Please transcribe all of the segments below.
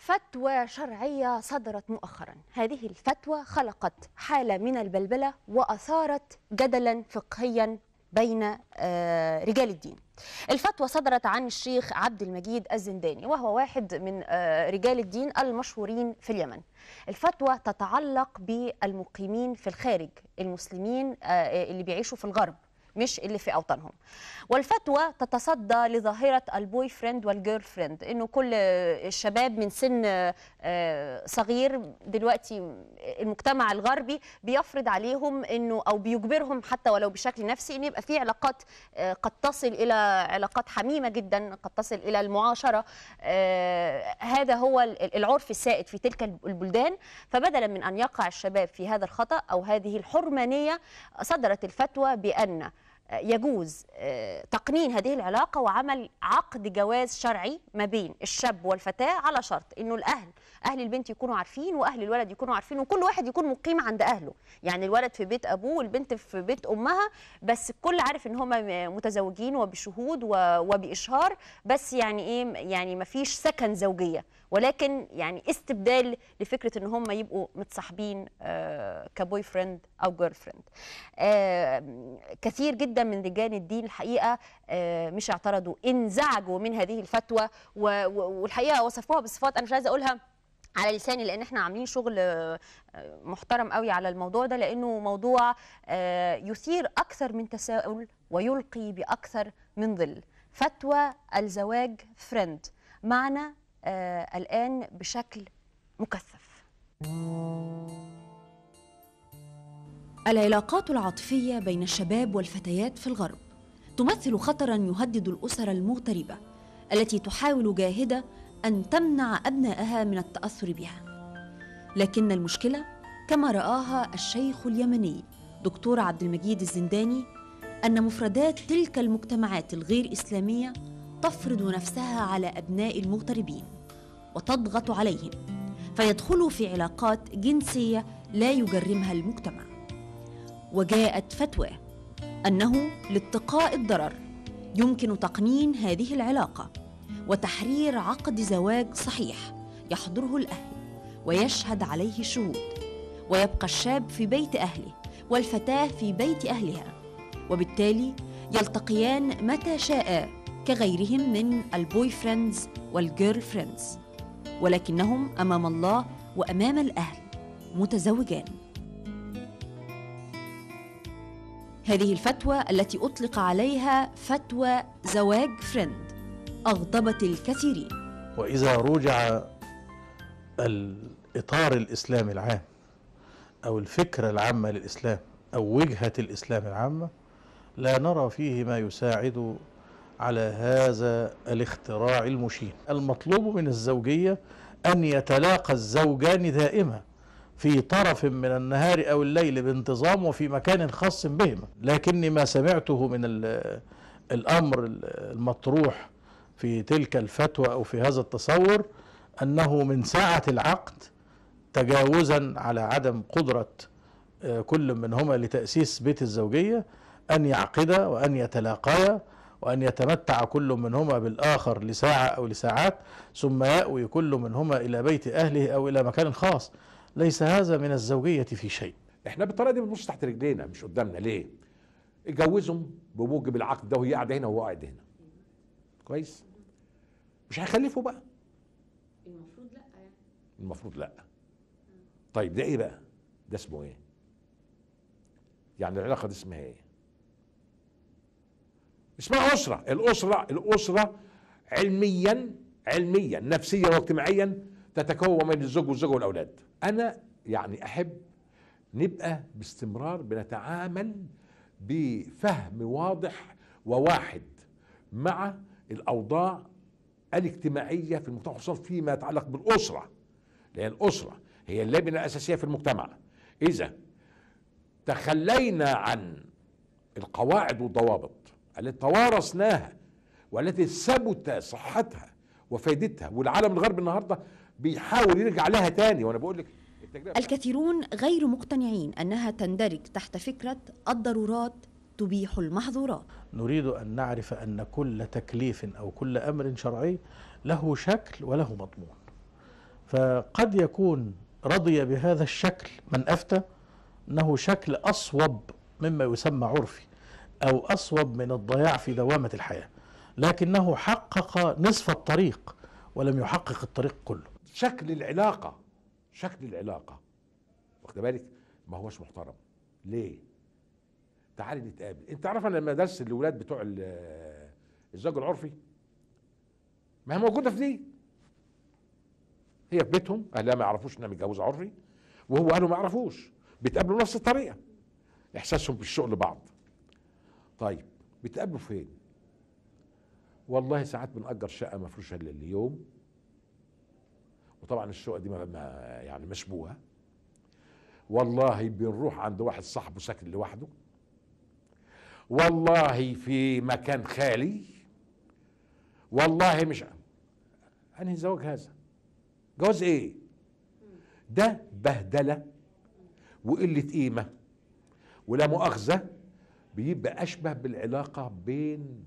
فتوى شرعية صدرت مؤخرا هذه الفتوى خلقت حالة من البلبلة وأثارت جدلا فقهيا بين آه، رجال الدين الفتوى صدرت عن الشيخ عبد المجيد الزنداني وهو واحد من آه، رجال الدين المشهورين في اليمن الفتوى تتعلق بالمقيمين في الخارج المسلمين آه، اللي بيعيشوا في الغرب مش اللي في اوطانهم والفتوى تتصدى لظاهره البوي فريند والجيرل فريند انه كل الشباب من سن آه، صغير دلوقتي المجتمع الغربي بيفرض عليهم انه او بيجبرهم حتى ولو بشكل نفسي ان يبقى في علاقات آه، قد تصل الى علاقات حميمه جدا قد تصل الى المعاشره آه، هذا هو العرف السائد في تلك البلدان فبدلا من ان يقع الشباب في هذا الخطا او هذه الحرمانيه صدرت الفتوى بان يجوز آه، تقنين هذه العلاقة وعمل عقد جواز شرعي ما بين الشاب والفتاة على شرط أنه الأهل أهل البنت يكونوا عارفين وأهل الولد يكونوا عارفين وكل واحد يكون مقيم عند أهله يعني الولد في بيت أبوه والبنت في بيت أمها بس الكل عارف أن هما متزوجين وبشهود وبإشهار بس يعني إيه يعني ما فيش سكن زوجية ولكن يعني استبدال لفكره ان هم يبقوا متصاحبين آه، كبوي فريند او جيرل فريند آه، كثير جدا من رجال الدين الحقيقه آه، مش اعترضوا انزعجوا من هذه الفتوى والحقيقه وصفوها بصفات انا مش عايزه اقولها على لساني لان احنا عاملين شغل محترم قوي على الموضوع ده لانه موضوع يثير اكثر من تساؤل ويلقي باكثر من ظل فتوى الزواج فريند معنى آه، الآن بشكل مكثف العلاقات العاطفية بين الشباب والفتيات في الغرب تمثل خطرا يهدد الأسر المغتربة التي تحاول جاهدة أن تمنع أبنائها من التأثر بها لكن المشكلة كما رآها الشيخ اليمني دكتور عبد المجيد الزنداني أن مفردات تلك المجتمعات الغير إسلامية تفرض نفسها على أبناء المغتربين وتضغط عليهم فيدخلوا في علاقات جنسية لا يجرمها المجتمع وجاءت فتوى أنه لاتقاء الضرر يمكن تقنين هذه العلاقة وتحرير عقد زواج صحيح يحضره الأهل ويشهد عليه الشهود ويبقى الشاب في بيت أهله والفتاة في بيت أهلها وبالتالي يلتقيان متى شاء كغيرهم من البوي فريندز والجيرل فريندز ولكنهم امام الله وامام الاهل متزوجان هذه الفتوى التي اطلق عليها فتوى زواج فريند اغضبت الكثيرين واذا رجع الاطار الاسلامي العام او الفكره العامه للاسلام او وجهه الاسلام العامه لا نرى فيه ما يساعد على هذا الاختراع المشين المطلوب من الزوجية أن يتلاقى الزوجان دائما في طرف من النهار أو الليل بانتظام وفي مكان خاص بهما لكني ما سمعته من الأمر المطروح في تلك الفتوى أو في هذا التصور أنه من ساعة العقد تجاوزا على عدم قدرة آه، كل منهما لتأسيس بيت الزوجية أن يعقد وأن يتلاقيا وأن يتمتع كل منهما بالآخر لساعة أو لساعات ثم يأوي كل منهما إلى بيت أهله أو إلى مكان خاص ليس هذا من الزوجية في شيء احنا بالطريقة دي بنبص تحت رجلينا مش قدامنا ليه اتجوزهم بموجب العقد ده وهي قاعدة هنا وهو قاعد هنا كويس مش هيخلفوا بقى المفروض لا يعني المفروض لا طيب ده ايه بقى ده اسمه ايه يعني العلاقة دي اسمها ايه اسمها أسرة الأسرة الأسرة علميا علميا نفسيا واجتماعيا تتكون من الزوج والزوجة والأولاد أنا يعني أحب نبقى باستمرار بنتعامل بفهم واضح وواحد مع الأوضاع الاجتماعية في المجتمع خصوصا فيما يتعلق بالأسرة لأن الأسرة هي اللبنة الأساسية في المجتمع إذا تخلينا عن القواعد والضوابط التي توارثناها والتي ثبت صحتها وفائدتها والعالم الغربي النهارده بيحاول يرجع لها تاني وانا بقول لك الكثيرون غير مقتنعين انها تندرج تحت فكره الضرورات تبيح المحظورات نريد ان نعرف ان كل تكليف او كل امر شرعي له شكل وله مضمون فقد يكون رضي بهذا الشكل من افتى انه شكل اصوب مما يسمى عرفي أو أصوب من الضياع في دوامة الحياة لكنه حقق نصف الطريق ولم يحقق الطريق كله شكل العلاقة شكل العلاقة واخد بالك ما هوش محترم ليه تعالي نتقابل انت عارف انا لما درس الاولاد بتوع الزواج العرفي ما هي موجوده في دي هي في بيتهم اهلها ما يعرفوش انها متجوزه عرفي وهو اهله ما يعرفوش بيتقابلوا نفس الطريقه احساسهم بالشغل لبعض طيب بتقابلوا فين والله ساعات بنأجر شقه مفروشه لليوم وطبعا الشقه دي ما يعني مشبوهه والله بنروح عند واحد صاحبه ساكن لوحده والله في مكان خالي والله مش انهي زواج هذا جواز ايه ده بهدله وقله قيمه ولا مؤاخذه بيبقى أشبه بالعلاقة بين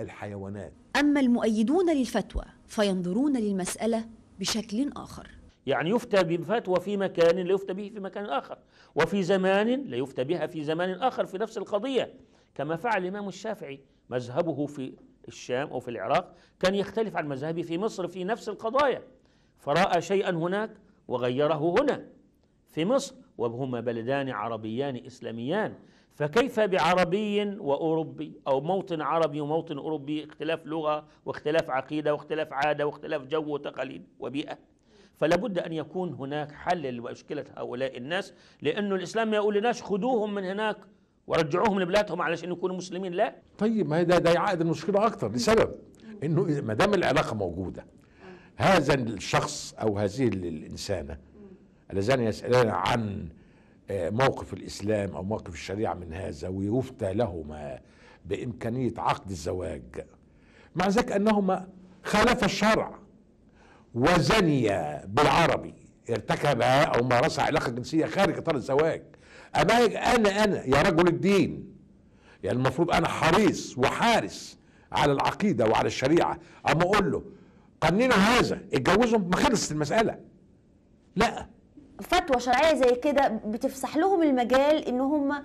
الحيوانات أما المؤيدون للفتوى فينظرون للمسألة بشكل آخر يعني يفتى بفتوى في مكان لا يفتى به في مكان آخر وفي زمان لا يفتى بها في زمان آخر في نفس القضية كما فعل الإمام الشافعي مذهبه في الشام أو في العراق كان يختلف عن مذهبه في مصر في نفس القضايا فرأى شيئا هناك وغيره هنا في مصر وهما بلدان عربيان إسلاميان فكيف بعربي وأوروبي أو موطن عربي وموطن أوروبي اختلاف لغة واختلاف عقيدة واختلاف عادة واختلاف جو وتقاليد وبيئة فلا بد أن يكون هناك حل لمشكلة هؤلاء الناس لأنه الإسلام ما يقول لناش خدوهم من هناك ورجعوهم لبلادهم علشان يكونوا مسلمين لا طيب ما ده ده يعقد المشكلة اكثر لسبب إنه ما دام العلاقة موجودة هذا الشخص أو هذه الإنسانة اللذان يسألان عن آه، موقف الإسلام أو موقف الشريعة من هذا ويفتى لهما بإمكانية عقد الزواج مع ذلك أنهما خالفا الشرع وزنيا بالعربي ارتكبا أو مارسا علاقة جنسية خارج إطار الزواج أما أنا أنا يا رجل الدين يعني المفروض أنا حريص وحارس على العقيدة وعلى الشريعة أما أقول له قننوا هذا اتجوزهم ما خلصت المسألة لا فتوى شرعيه زي كده بتفسح لهم المجال ان هم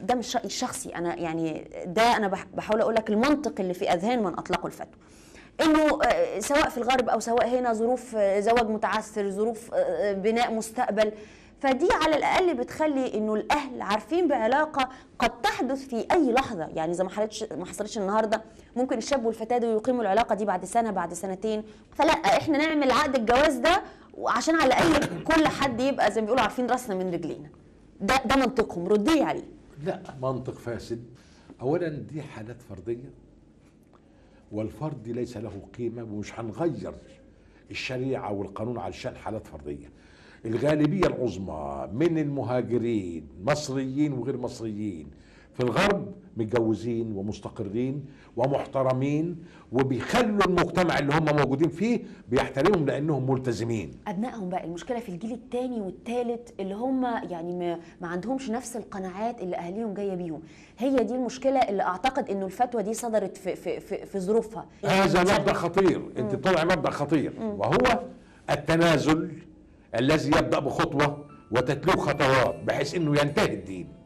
ده مش رايي الشخصي انا يعني ده انا بحاول اقول لك المنطق اللي في اذهان من اطلقوا الفتوى انه آه، سواء في الغرب او سواء هنا ظروف آه، زواج متعثر ظروف آه، بناء مستقبل فدي على الاقل بتخلي انه الاهل عارفين بعلاقه قد تحدث في اي لحظه يعني اذا ما حصلتش ما حصلتش النهارده ممكن الشاب والفتاه دول يقيموا العلاقه دي بعد سنه بعد سنتين فلا احنا نعمل عقد الجواز ده وعشان على الاقل كل حد يبقى زي ما بيقولوا عارفين راسنا من رجلينا ده ده منطقهم ردي عليه لا منطق فاسد اولا دي حالات فرديه والفرد ليس له قيمه ومش هنغير الشريعه والقانون علشان حالات فرديه الغالبيه العظمى من المهاجرين مصريين وغير مصريين في الغرب متجوزين ومستقرين ومحترمين وبيخلوا المجتمع اللي هم موجودين فيه بيحترمهم لانهم ملتزمين ابنائهم بقى المشكله في الجيل الثاني والثالث اللي هم يعني ما, عندهمش نفس القناعات اللي اهاليهم جايه بيهم هي دي المشكله اللي اعتقد انه الفتوى دي صدرت في في في, في ظروفها هذا يعني مبدا خطير مم. انت طلع مبدا خطير مم. وهو التنازل الذي يبدا بخطوه وتتلوه خطوات بحيث انه ينتهي الدين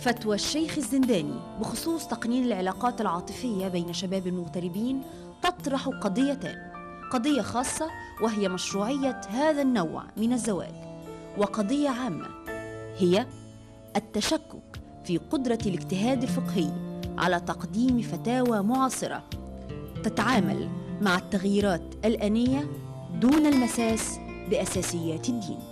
فتوى الشيخ الزنداني بخصوص تقنين العلاقات العاطفية بين شباب المغتربين تطرح قضيتان قضية خاصة وهي مشروعية هذا النوع من الزواج وقضية عامة هي التشكك في قدرة الاجتهاد الفقهي على تقديم فتاوى معاصرة تتعامل مع التغييرات الآنية دون المساس بأساسيات الدين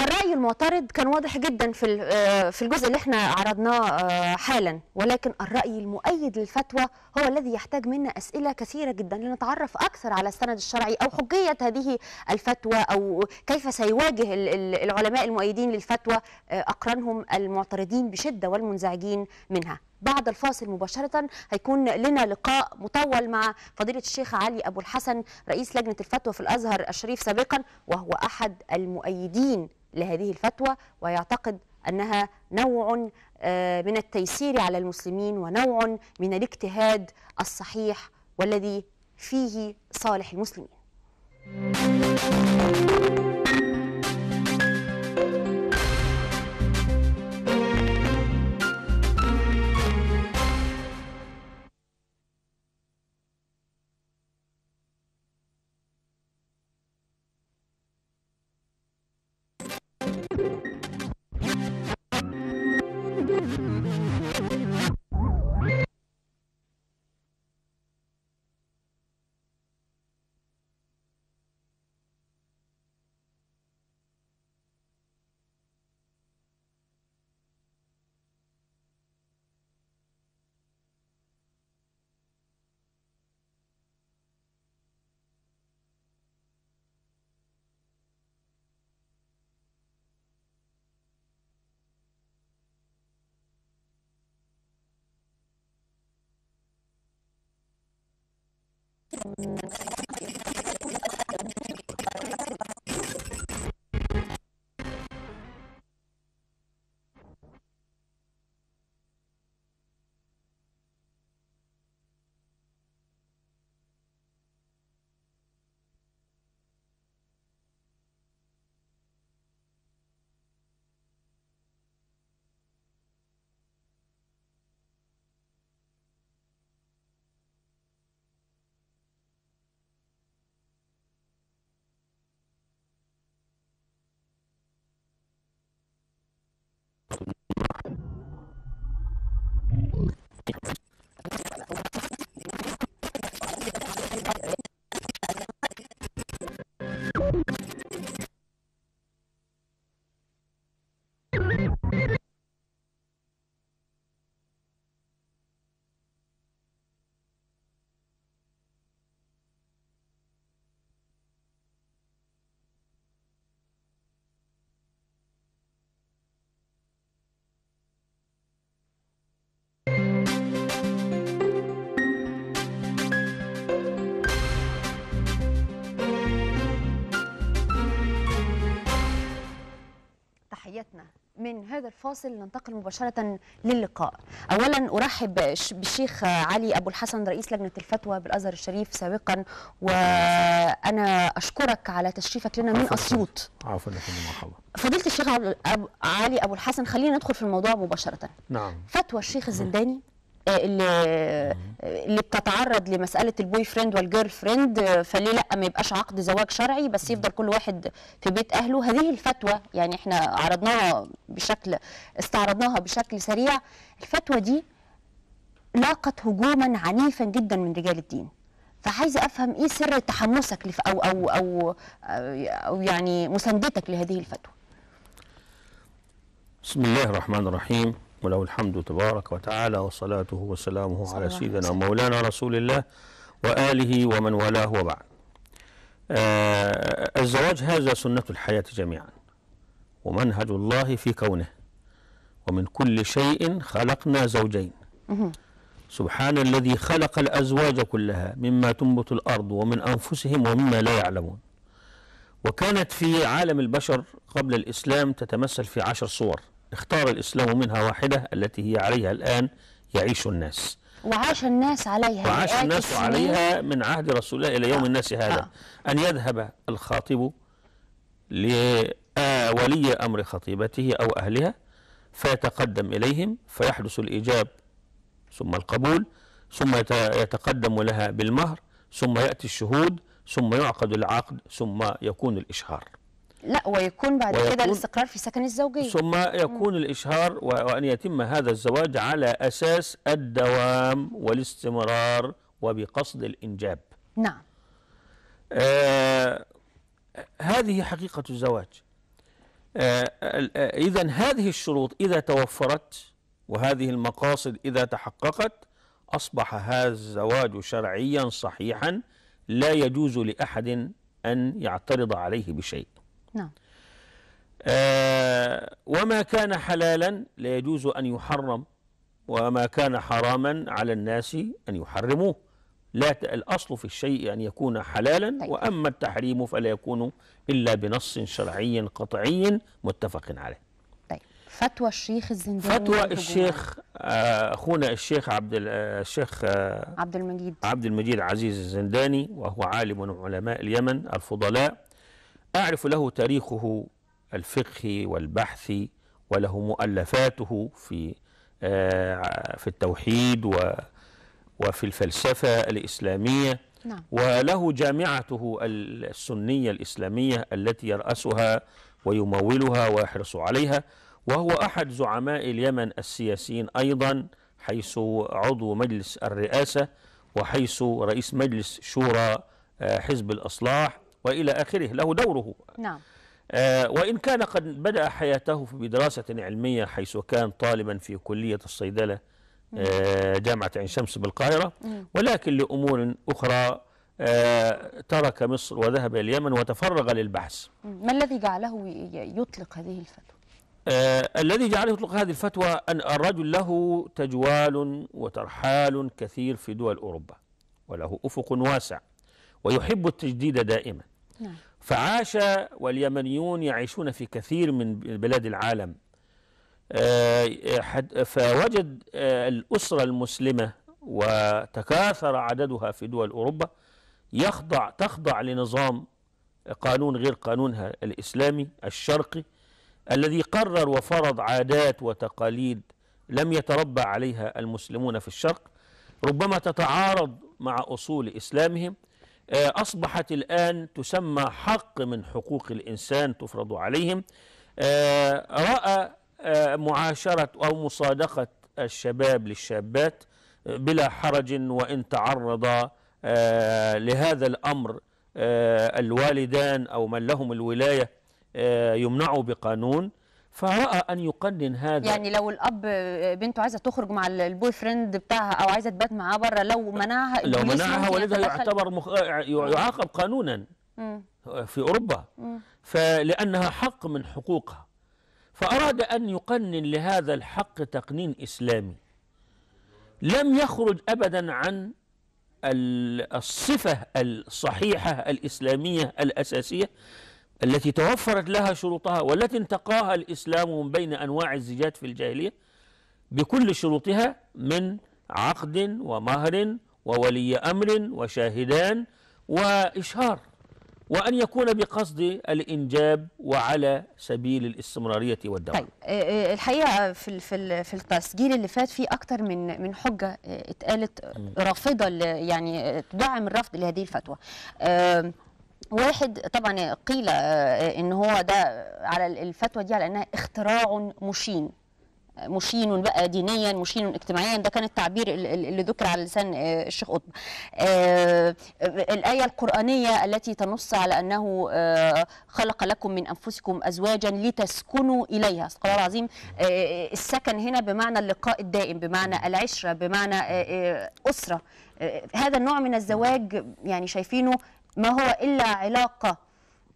الرأي المعترض كان واضح جدا في آه، في الجزء اللي احنا عرضناه آه، حالا ولكن الرأي المؤيد للفتوى هو الذي يحتاج منا أسئلة كثيرة جدا لنتعرف أكثر على السند الشرعي أو حجية هذه الفتوى أو كيف سيواجه العلماء المؤيدين للفتوى آه، أقرانهم المعترضين بشدة والمنزعجين منها بعد الفاصل مباشرة هيكون لنا لقاء مطول مع فضيلة الشيخ علي أبو الحسن رئيس لجنة الفتوى في الأزهر الشريف سابقا وهو أحد المؤيدين لهذه الفتوى ويعتقد أنها نوع آه، من التيسير على المسلمين ونوع من الاجتهاد الصحيح والذي فيه صالح المسلمين Thank you. Thank you. تحياتنا من هذا الفاصل ننتقل مباشرة للقاء أولا أرحب بالشيخ علي أبو الحسن رئيس لجنة الفتوى بالأزهر الشريف سابقا وأنا أشكرك على تشريفك لنا من أسيوط عفوا فضيلة الشيخ علي أبو الحسن خلينا ندخل في الموضوع مباشرة نعم فتوى الشيخ نعم. الزنداني آه، اللي آه، اللي بتتعرض لمساله البوي فريند والجيرل فريند آه، فليه لا ما يبقاش عقد زواج شرعي بس يفضل كل واحد في بيت اهله هذه الفتوى يعني احنا عرضناها بشكل استعرضناها بشكل سريع الفتوى دي لاقت هجوما عنيفا جدا من رجال الدين فعايزه افهم ايه سر تحمسك لف أو, او او او يعني مساندتك لهذه الفتوى بسم الله الرحمن الرحيم وله الحمد تبارك وتعالى وصلاته وسلامه على سيدنا مولانا رسول الله وآله ومن والاه وبعد آه الزواج هذا سنة الحياة جميعا ومنهج الله في كونه ومن كل شيء خلقنا زوجين سبحان الذي خلق الأزواج كلها مما تنبت الأرض ومن أنفسهم ومما لا يعلمون وكانت في عالم البشر قبل الإسلام تتمثل في عشر صور اختار الإسلام منها واحدة التي هي عليها الآن يعيش الناس وعاش الناس عليها وعاش الناس عليها من عهد رسول الله إلى يوم آه. الناس هذا آه. أن يذهب الخاطب لولي أمر خطيبته أو أهلها فيتقدم إليهم فيحدث الإيجاب ثم القبول ثم يتقدم لها بالمهر ثم يأتي الشهود ثم يعقد العقد ثم يكون الإشهار لا ويكون بعد ويكون كده الاستقرار في سكن الزوجية ثم يكون م. الإشهار وأن يتم هذا الزواج على أساس الدوام والاستمرار وبقصد الإنجاب نعم آه هذه حقيقة الزواج آه, آه، إذا هذه الشروط إذا توفرت وهذه المقاصد إذا تحققت أصبح هذا الزواج شرعيا صحيحا لا يجوز لأحد أن يعترض عليه بشيء نعم آه وما كان حلالا لا يجوز أن يحرم وما كان حراما على الناس أن يحرموه لا الأصل في الشيء أن يكون حلالا طيب. وأما التحريم فلا يكون إلا بنص شرعي قطعي متفق عليه طيب فتوى الشيخ الزنجاني فتوى الشيخ آه، أخونا الشيخ عبد آه، الشيخ آه، عبد المجيد عبد المجيد عزيز الزنداني وهو عالم من علماء اليمن الفضلاء أعرف له تاريخه الفقهي والبحثي وله مؤلفاته في آه، في التوحيد وفي الفلسفة الإسلامية نعم. وله جامعته السنية الإسلامية التي يرأسها ويمولها ويحرص عليها وهو أحد زعماء اليمن السياسيين أيضا حيث عضو مجلس الرئاسة وحيث رئيس مجلس شورى آه، حزب الأصلاح وإلى آخره له دوره نعم آه وإن كان قد بدأ حياته بدراسة علمية حيث كان طالبا في كلية الصيدلة آه جامعة عين شمس بالقاهرة ولكن لأمور أخرى آه ترك مصر وذهب إلى اليمن وتفرغ للبحث ما الذي جعله يطلق هذه الفتوى؟ آه الذي جعله يطلق هذه الفتوى أن الرجل له تجوال وترحال كثير في دول أوروبا وله أفق واسع ويحب التجديد دائما نعم. فعاش واليمنيون يعيشون في كثير من بلاد العالم آه، فوجد آه، الأسرة المسلمة وتكاثر عددها في دول أوروبا يخضع تخضع لنظام قانون غير قانونها الإسلامي الشرقي الذي قرر وفرض عادات وتقاليد لم يتربى عليها المسلمون في الشرق ربما تتعارض مع أصول إسلامهم آه، أصبحت الآن تسمى حق من حقوق الإنسان تفرض عليهم آه، رأى آه، معاشرة أو مصادقة الشباب للشابات بلا حرج وإن تعرض لهذا الأمر الوالدان أو من لهم الولاية يمنعوا بقانون فرأى أن يقنن هذا يعني لو الأب بنته عايزة تخرج مع البوي فريند بتاعها أو عايزة تبات معاه بره لو منعها لو منعها والدها يعتبر مخ... يعاقب قانونا في أوروبا فلأنها حق من حقوقها فأراد أن يقنن لهذا الحق تقنين إسلامي لم يخرج أبدا عن الصفة الصحيحة الإسلامية الأساسية التي توفرت لها شروطها والتي انتقاها الإسلام من بين أنواع الزجاج في الجاهلية بكل شروطها من عقد ومهر وولي أمر وشاهدان وإشهار وأن يكون بقصد الإنجاب وعلى سبيل الاستمرارية والدوام طيب آه، آه، الحقيقة في في التسجيل اللي فات في أكثر من من حجة آه، اتقالت رافضة يعني تدعم الرفض لهذه الفتوى واحد طبعا قيل آه، آه، ان هو ده على الفتوى دي على انها اختراع مشين آه، مشين بقى دينيا مشين اجتماعيا ده كان التعبير اللي ذكر على لسان الشيخ قطب الآية القرآنية التي تنص على أنه خلق لكم من أنفسكم أزواجا لتسكنوا إليها الله العظيم السكن هنا بمعنى اللقاء الدائم بمعنى العشرة بمعنى أسرة هذا النوع من الزواج يعني شايفينه ما هو إلا علاقة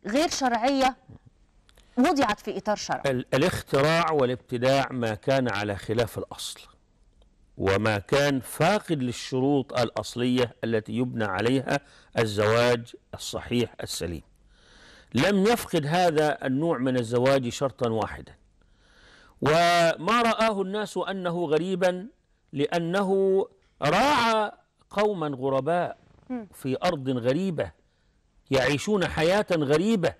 غير شرعية وضعت في إطار شرعي الاختراع والابتداع ما كان على خلاف الأصل وما كان فاقد للشروط الأصلية التي يبنى عليها الزواج الصحيح السليم لم يفقد هذا النوع من الزواج شرطا واحدا وما رآه الناس أنه غريبا لأنه راعى قوما غرباء في أرض غريبة يعيشون حياة غريبة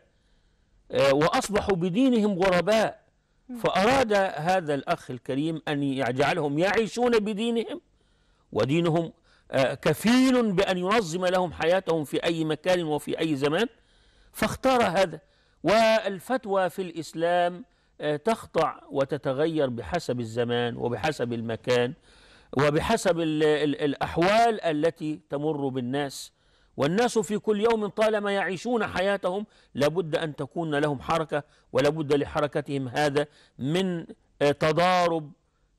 آه، وأصبحوا بدينهم غرباء فأراد هذا الأخ الكريم أن يجعلهم يعيشون بدينهم ودينهم آه، كفيل بأن ينظم لهم حياتهم في أي مكان وفي أي زمان فاختار هذا والفتوى في الإسلام آه، تخضع وتتغير بحسب الزمان وبحسب المكان وبحسب الأحوال التي تمر بالناس والناس في كل يوم طالما يعيشون حياتهم لابد أن تكون لهم حركة ولابد لحركتهم هذا من آه، تضارب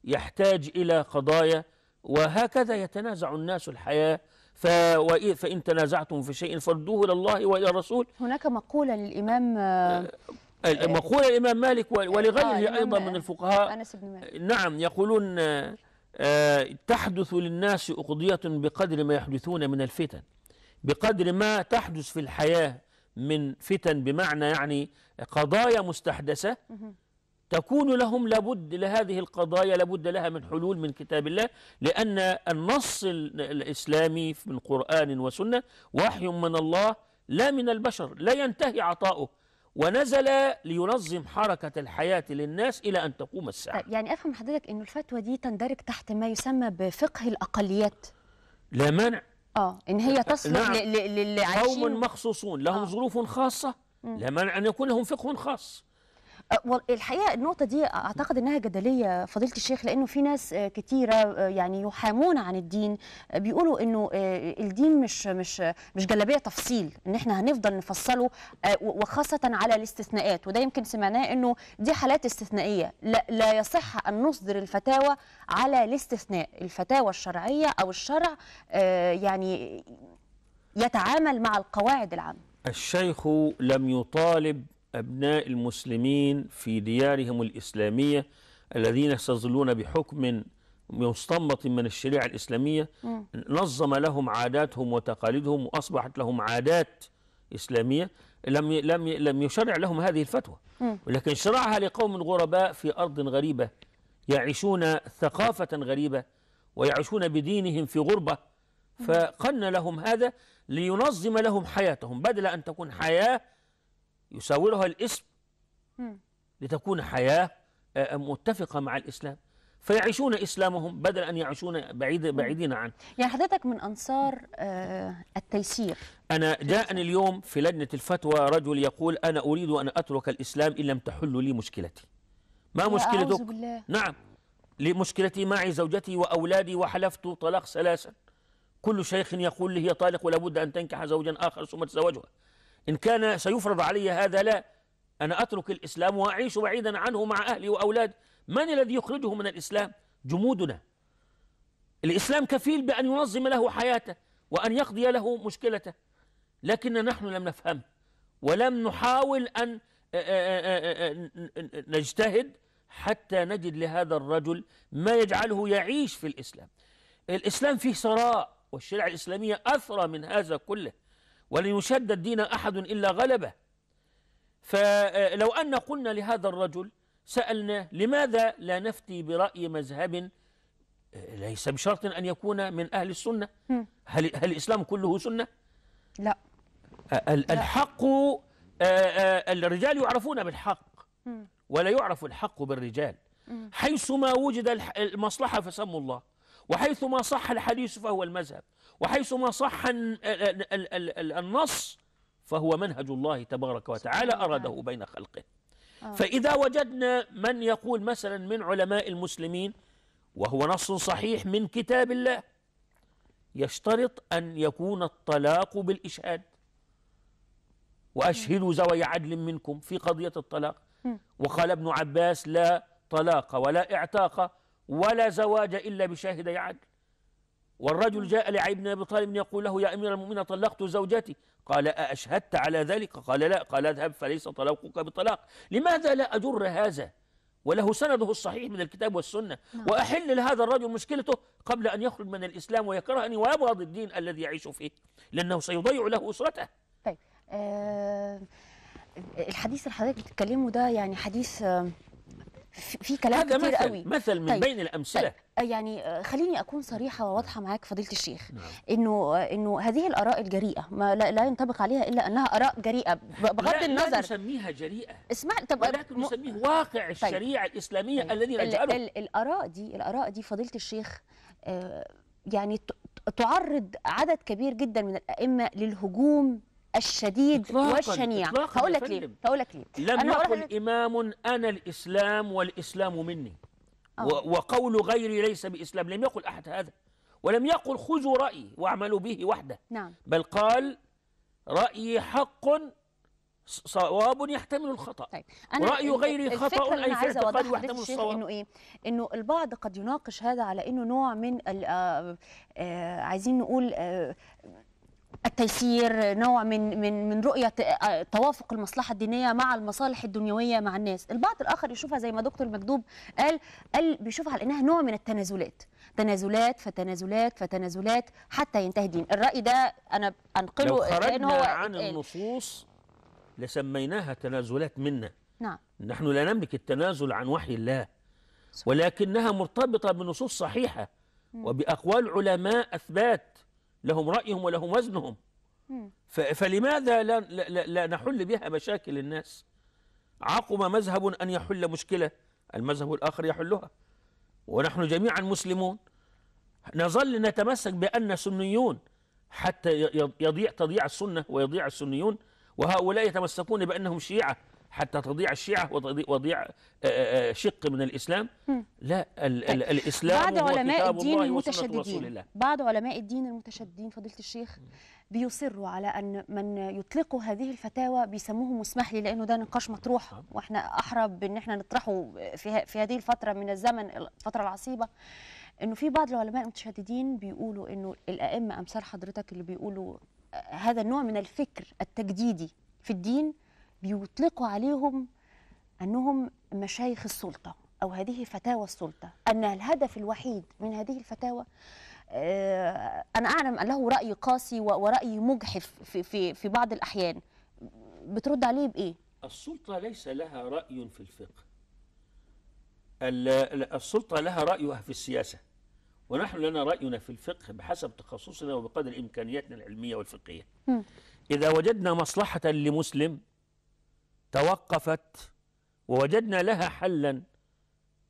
يحتاج إلى قضايا وهكذا يتنازع الناس الحياة فإن تنازعتم في شيء فردوه إلى الله وإلى الرسول هناك مقولة للإمام آه، آه، مقولة الإمام مالك ولغيره أيضا من الفقهاء أنس بن مالك نعم يقولون تحدث للناس أقضية بقدر ما يحدثون من الفتن بقدر ما تحدث في الحياة من فتن بمعنى يعني قضايا مستحدثة تكون لهم لابد لهذه القضايا لابد لها من حلول من كتاب الله لأن النص الإسلامي من قرآن وسنة وحي من الله لا من البشر لا ينتهي عطاؤه ونزل لينظم حركة الحياة للناس إلى أن تقوم الساعة طيب، يعني أفهم حضرتك أن الفتوى دي تندرج تحت ما يسمى بفقه الأقليات لا مانع اه ان هي تصلح نعم للي عايشين قوم مخصوصون لهم آه. ظروف خاصه لا مانع ان يكون لهم فقه خاص أه، الحقيقه النقطه دي اعتقد انها جدليه فضيله الشيخ لانه في ناس كتيره أه، يعني يحامون عن الدين بيقولوا انه أه، الدين مش مش مش جلابيه تفصيل ان احنا هنفضل نفصله وخاصه على الاستثناءات وده يمكن سمعناه انه دي حالات استثنائيه لا, لا يصح ان نصدر الفتاوى على الاستثناء الفتاوى الشرعيه او الشرع يعني يتعامل مع القواعد العامه الشيخ لم يطالب أبناء المسلمين في ديارهم الإسلامية الذين يستظلون بحكم مستنبط من الشريعة الإسلامية نظم لهم عاداتهم وتقاليدهم وأصبحت لهم عادات إسلامية لم لم لم يشرع لهم هذه الفتوى ولكن شرعها لقوم غرباء في أرض غريبة يعيشون ثقافة غريبة ويعيشون بدينهم في غربة فقن لهم هذا لينظم لهم حياتهم بدل أن تكون حياة يساورها الاسم لتكون حياة آه، آه، متفقة مع الإسلام فيعيشون إسلامهم بدل أن يعيشون بعيد بعيدين عنه يعني حضرتك من أنصار آه، التيسير أنا جاءني اليوم في لجنة الفتوى رجل يقول أنا أريد أن أترك الإسلام إن لم تحل لي مشكلتي ما مشكلتك؟ بالله. نعم لمشكلتي معي زوجتي وأولادي وحلفت طلاق ثلاثا كل شيخ يقول لي هي طالق ولابد أن تنكح زوجا آخر ثم تزوجها إن كان سيفرض علي هذا لا أنا أترك الإسلام وأعيش بعيدا عنه مع أهلي وأولادي من الذي يخرجه من الإسلام جمودنا الإسلام كفيل بأن ينظم له حياته وأن يقضي له مشكلته لكن نحن لم نفهم ولم نحاول أن آه، آه، آه، نجتهد حتى نجد لهذا الرجل ما يجعله يعيش في الإسلام الإسلام فيه ثراء والشريعة الإسلامية أثرى من هذا كله ولن يشد الدين أحد إلا غلبه فلو آه، أن قلنا لهذا الرجل سألناه لماذا لا نفتي برأي مذهب آه، ليس بشرط أن يكون من أهل السنة هل, هل الإسلام كله سنة؟ لا آه، الحق الرجال يعرفون بالحق ولا يعرف الحق بالرجال حيثما وجد المصلحة فسموا الله وحيثما صح الحديث فهو المذهب وحيث ما صح النص فهو منهج الله تبارك وتعالى أراده بين خلقه آه. فإذا وجدنا من يقول مثلا من علماء المسلمين وهو نص صحيح من كتاب الله يشترط أن يكون الطلاق بالإشهاد وأشهدوا زوي عدل منكم في قضية الطلاق وقال ابن عباس لا طلاق ولا اعتاق ولا زواج إلا بشاهدي عدل والرجل جاء لعلي بن أبي طالب يقول له يا أمير المؤمنين طلقت زوجتي قال أأشهدت على ذلك قال لا قال اذهب فليس طلاقك بطلاق لماذا لا أجر هذا وله سنده الصحيح من الكتاب والسنة نعم. وأحل لهذا الرجل مشكلته قبل أن يخرج من الإسلام ويكرهني ويبغض الدين الذي يعيش فيه لأنه سيضيع له أسرته طيب أه الحديث اللي حضرتك بتتكلمه ده يعني حديث أه في كلام كتير مثل قوي مثل من طيب بين الامثله طيب آه، يعني آه، خليني اكون صريحه وواضحه معاك فضيله الشيخ نعم. انه آه، انه هذه الاراء الجريئه ما لا, لا ينطبق عليها الا انها اراء جريئه بغض لا النظر لا نسميها جريئه اسمع طب ولكن م... نسميه واقع طيب. الشريعه طيب الاسلاميه طيب الذي نجعله ال... الاراء دي الاراء دي فضيله الشيخ يعني تعرض عدد كبير جدا من الائمه للهجوم الشديد إطلاقاً والشنيع هقول لك ليه هقول لك ليه لم أنا يقل إمام أنا الإسلام والإسلام مني أوه. وقول غيري ليس بإسلام لم يقل أحد هذا ولم يقل خذوا رأيي واعملوا به وحده نعم. بل قال رأيي حق صواب يحتمل الخطا طيب. أنا راي غيري خطا اي في يحتمل الصواب انه ايه انه البعض قد يناقش هذا على انه نوع من آه آه عايزين نقول آه التيسير نوع من من من رؤيه آه، توافق المصلحه الدينيه مع المصالح الدنيويه مع الناس البعض الاخر يشوفها زي ما دكتور مكدوب قال قال بيشوفها على انها نوع من التنازلات تنازلات فتنازلات فتنازلات حتى ينتهي الدين الراي ده انا انقله لو خرجنا هو عن النصوص لسميناها تنازلات منا نعم نحن لا نملك التنازل عن وحي الله ولكنها مرتبطه بنصوص صحيحه وباقوال علماء اثبات لهم رأيهم ولهم وزنهم فلماذا لا, لا, لا نحل بها مشاكل الناس عقم مذهب أن يحل مشكلة المذهب الآخر يحلها ونحن جميعا مسلمون نظل نتمسك بأن سنيون حتى يضيع تضيع السنة ويضيع السنيون وهؤلاء يتمسكون بأنهم شيعة حتى تضيع الشيعة وتضيع آه، آه، آه، شق من الإسلام لا ال ال طيب، الإسلام بعض علماء الدين المتشددين بعض علماء الدين المتشددين فضيلة الشيخ بيصروا على أن من يطلقوا هذه الفتاوى بيسموه مسمح لي لأنه ده نقاش مطروح وإحنا أحرى بأن إحنا نطرحه في, في هذه الفترة من الزمن الفترة العصيبة انه في بعض العلماء المتشددين بيقولوا انه الائمه امثال حضرتك اللي بيقولوا هذا النوع من الفكر التجديدي في الدين بيطلقوا عليهم أنهم مشايخ السلطة أو هذه فتاوى السلطة أن الهدف الوحيد من هذه الفتاوى آه، أنا أعلم انه له رأي قاسي ورأي مجحف في, في, في بعض الأحيان بترد عليه بإيه؟ السلطة ليس لها رأي في الفقه السلطة لها رأيها في السياسة ونحن لنا رأينا في الفقه بحسب تخصصنا وبقدر إمكانياتنا العلمية والفقهية م. إذا وجدنا مصلحة لمسلم توقفت ووجدنا لها حلا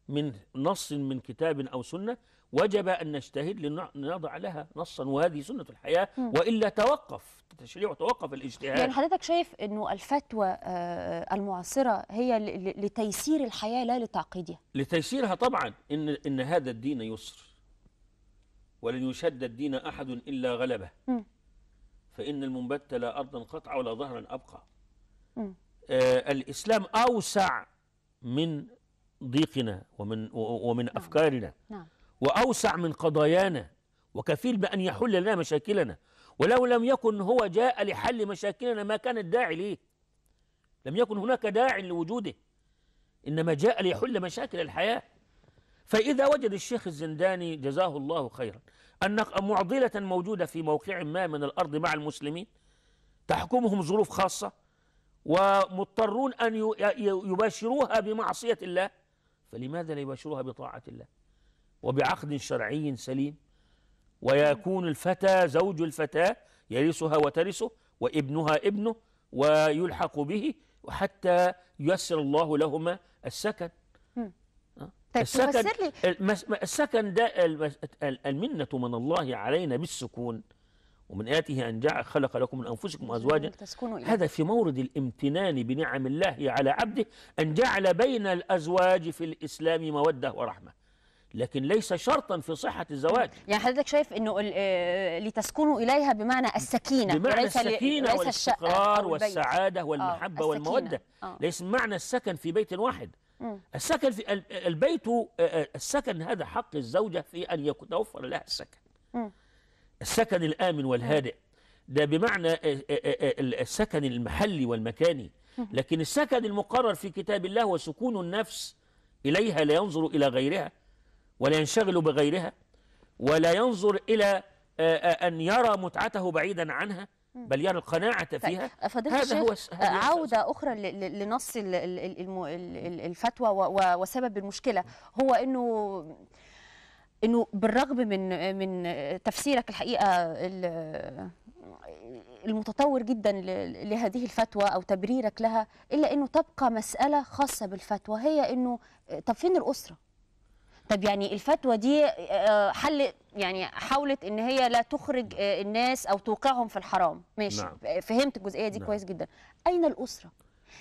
من نص من كتاب أو سنة وجب أن نجتهد لنضع لها نصا وهذه سنة الحياة وإلا توقف التشريع وتوقف الاجتهاد يعني حضرتك شايف أنه الفتوى آه، المعاصرة هي لتيسير الحياة لا لتعقيدها لتيسيرها طبعا إن, إن هذا الدين يسر ولن يشد الدين أحد إلا غلبه فإن المنبت لا أرضا قطع ولا ظهرا أبقى آه، الإسلام أوسع من ضيقنا ومن ومن نعم. أفكارنا نعم. وأوسع من قضايانا وكفيل بأن يحل لنا مشاكلنا ولو لم يكن هو جاء لحل مشاكلنا ما كان الداعي ليه لم يكن هناك داع لوجوده إنما جاء ليحل مشاكل الحياة فإذا وجد الشيخ الزنداني جزاه الله خيرا أن معضلة موجودة في موقع ما من الأرض مع المسلمين تحكمهم ظروف خاصة ومضطرون أن يباشروها بمعصية الله فلماذا لا يباشروها بطاعة الله وبعقد شرعي سليم ويكون الفتى زوج الفتاة يرثها وترثه وابنها ابنه ويلحق به وحتى ييسر الله لهما السكن طيب السكن السكن ده المنة من الله علينا بالسكون ومن آياته أن جعل خلق لكم من أنفسكم أزواجا هذا في مورد الامتنان بنعم الله على عبده أن جعل بين الأزواج في الإسلام مودة ورحمة لكن ليس شرطا في صحة الزواج يعني حضرتك شايف أنه آه، لتسكنوا إليها بمعنى السكينة بمعنى وليس السكينة وليس والاستقرار والسعادة آه، والمحبة آه والمودة آه ليس معنى السكن في بيت واحد السكن في البيت آه، السكن هذا حق الزوجة في أن يتوفر لها السكن السكن الآمن والهادئ ده بمعنى آه، آه، آه، السكن المحلي والمكاني لكن السكن المقرر في كتاب الله وسكون النفس إليها لا ينظر إلى غيرها ولا ينشغل بغيرها ولا ينظر إلى أن يرى متعته بعيدا عنها بل يرى القناعة طيب، فيها هذا الشيخ هو عودة أخرى لنص الفتوى وسبب المشكلة هو أنه انه بالرغم من من تفسيرك الحقيقه المتطور جدا لهذه الفتوى او تبريرك لها الا انه تبقى مساله خاصه بالفتوى هي انه طب فين الاسره؟ طب يعني الفتوى دي آه، حل يعني حاولت ان هي لا تخرج آه، الناس او توقعهم في الحرام ماشي نعم. فهمت الجزئيه دي نعم. كويس جدا اين الاسره؟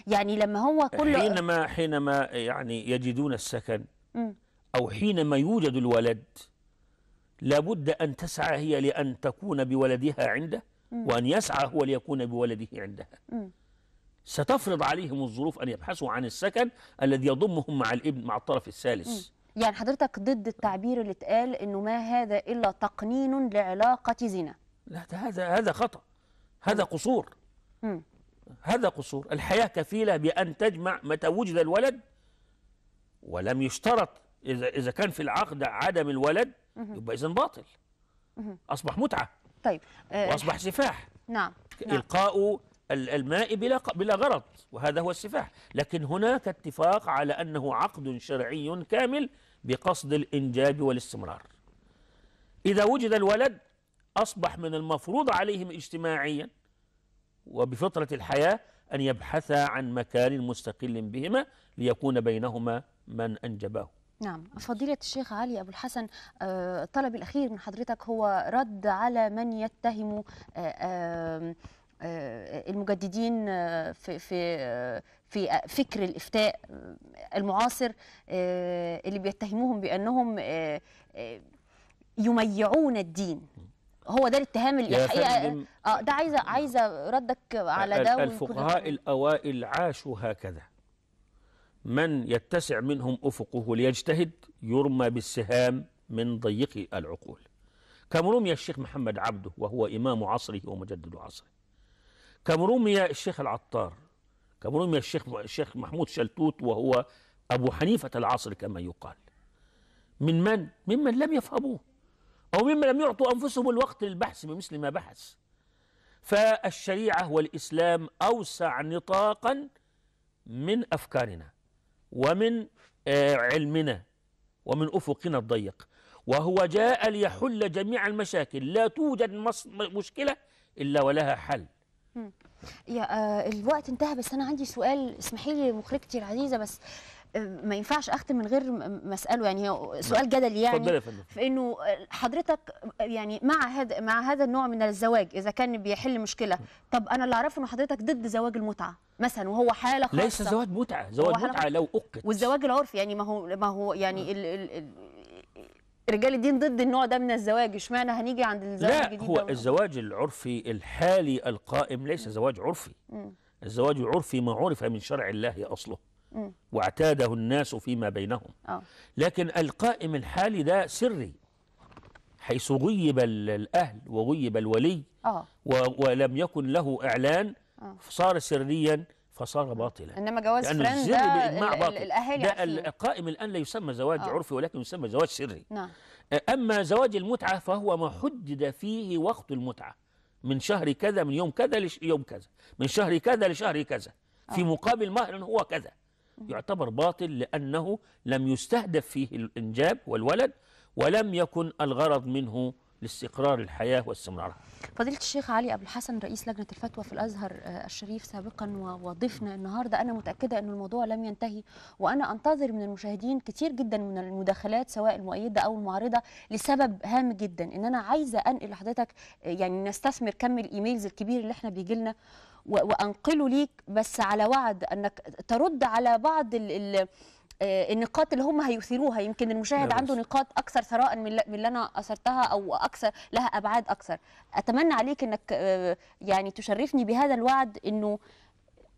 يعني لما هو كل حينما حينما يعني يجدون السكن م. أو حينما يوجد الولد لابد أن تسعى هي لأن تكون بولدها عنده وأن يسعى هو ليكون بولده عندها ستفرض عليهم الظروف أن يبحثوا عن السكن الذي يضمهم مع الابن مع الطرف الثالث يعني حضرتك ضد التعبير اللي اتقال انه ما هذا الا تقنين لعلاقه زنا لا هذا هذا خطا هذا قصور هذا قصور الحياه كفيله بان تجمع متى وجد الولد ولم يشترط إذا إذا كان في العقد عدم الولد يبقى إذا باطل أصبح متعة طيب آه، وأصبح سفاح نعم, نعم. إلقاء الماء بلا بلا غرض وهذا هو السفاح لكن هناك اتفاق على أنه عقد شرعي كامل بقصد الإنجاب والاستمرار إذا وجد الولد أصبح من المفروض عليهم اجتماعيا وبفطرة الحياة أن يبحثا عن مكان مستقل بهما ليكون بينهما من أنجباه نعم فضيلة الشيخ علي أبو الحسن الطلب آه، الأخير من حضرتك هو رد على من يتهم آه، آه، المجددين في في في فكر الافتاء المعاصر اللي بيتهموهم بانهم يميعون الدين هو ده الاتهام اللي الحقيقه اه ده عايزه عايزه ردك على ده الفقهاء الاوائل عاشوا هكذا من يتسع منهم أفقه ليجتهد يرمى بالسهام من ضيق العقول كم رمي الشيخ محمد عبده وهو إمام عصره ومجدد عصره كم رمي الشيخ العطار كم رمي الشيخ, الشيخ محمود شلتوت وهو أبو حنيفة العصر كما يقال من من؟ ممن لم يفهموه أو ممن لم يعطوا أنفسهم الوقت للبحث بمثل ما بحث فالشريعة والإسلام أوسع نطاقا من أفكارنا ومن آه، علمنا ومن أفقنا الضيق وهو جاء ليحل جميع المشاكل لا توجد مشكلة إلا ولها حل يا آه، الوقت انتهى بس انا عندي سؤال اسمحي لي مخرجتي العزيزه بس آه، ما ينفعش اختم من غير ما اساله يعني سؤال جدلي يعني في انه آه، حضرتك يعني مع هذا مع هذا النوع من الزواج اذا كان بيحل مشكله طب انا اللي اعرفه ان حضرتك ضد زواج المتعه مثلا وهو حاله خاصه ليس زواج متعه زواج متعه لو اكت والزواج العرفي يعني ما هو ما هو يعني ال ال ال رجال الدين ضد النوع ده من الزواج اشمعنى هنيجي عند الزواج لا هو ده الزواج العرفي الحالي القائم ليس زواج عرفي م. الزواج العرفي ما عرف من شرع الله أصله واعتاده الناس فيما بينهم آه. لكن القائم الحالي ده سري حيث غيب الأهل وغيب الولي آه. ولم يكن له إعلان أوه. صار سريا فصار باطلا انما جواز يعني فرند ده باطل. الاهالي ده القائم الان لا يسمى زواج أوه. عرفي ولكن يسمى زواج سري نعم اما زواج المتعه فهو ما حدد فيه وقت المتعه من شهر كذا من يوم كذا ليوم كذا من شهر كذا لشهر كذا في أوه. مقابل مهر هو كذا يعتبر باطل لانه لم يستهدف فيه الانجاب والولد ولم يكن الغرض منه لاستقرار الحياة واستمرارها فضيلة الشيخ علي أبو الحسن رئيس لجنة الفتوى في الأزهر آه، الشريف سابقا وضيفنا النهاردة أنا متأكدة أن الموضوع لم ينتهي وأنا أنتظر من المشاهدين كتير جدا من المداخلات سواء المؤيدة أو المعارضة لسبب هام جدا أن أنا عايزة أنقل لحضرتك آه، يعني نستثمر كم الإيميلز الكبير اللي احنا بيجي لنا وأنقله ليك بس على وعد أنك ترد على بعض ال ال آه، النقاط اللي هم هيثيروها يمكن المشاهد عنده نقاط اكثر ثراء من اللي انا اثرتها او اكثر لها ابعاد اكثر اتمنى عليك انك آه، يعني تشرفني بهذا الوعد انه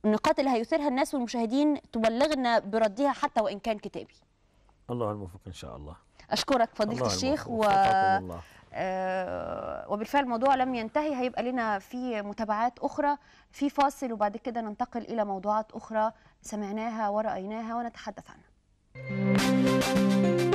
النقاط اللي هيثيرها الناس والمشاهدين تبلغنا بردها حتى وان كان كتابي الله الموفق ان شاء الله اشكرك فضيله الشيخ و الله. آه، وبالفعل الموضوع لم ينتهي هيبقى لنا في متابعات أخرى في فاصل وبعد كده ننتقل إلى موضوعات أخرى سمعناها ورأيناها ونتحدث عنها Música